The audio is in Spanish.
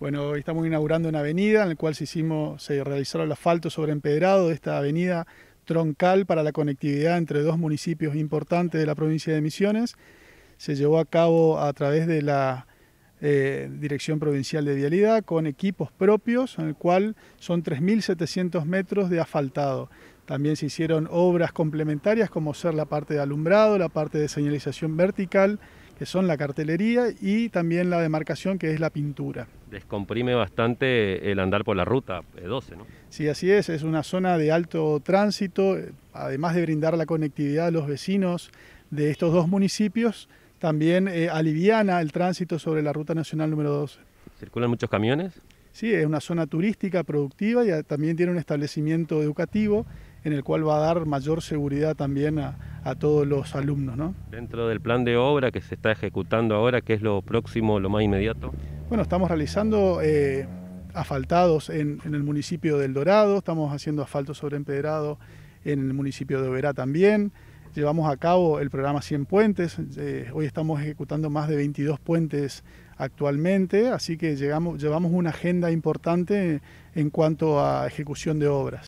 Bueno, estamos inaugurando una avenida en la cual se, hicimos, se realizaron el asfalto sobre empedrado de esta avenida troncal para la conectividad entre dos municipios importantes de la provincia de Misiones. Se llevó a cabo a través de la eh, Dirección Provincial de Vialidad con equipos propios, en el cual son 3.700 metros de asfaltado. También se hicieron obras complementarias como ser la parte de alumbrado, la parte de señalización vertical, que son la cartelería y también la demarcación, que es la pintura. Descomprime bastante el andar por la ruta 12, e ¿no? Sí, así es, es una zona de alto tránsito, además de brindar la conectividad a los vecinos de estos dos municipios, también eh, aliviana el tránsito sobre la ruta nacional número 12. ¿Circulan muchos camiones? Sí, es una zona turística, productiva y ah, también tiene un establecimiento educativo en el cual va a dar mayor seguridad también a, a todos los alumnos. ¿no? Dentro del plan de obra que se está ejecutando ahora, ¿qué es lo próximo, lo más inmediato? Bueno, estamos realizando eh, asfaltados en, el municipio del Dorado, estamos haciendo asfalto sobre empedrado en el municipio de Oberá también. Llevamos a cabo el programa 100 puentes, eh, hoy estamos ejecutando más de 22 puentes actualmente, así que llegamos, llevamos una agenda importante en cuanto a ejecución de obras.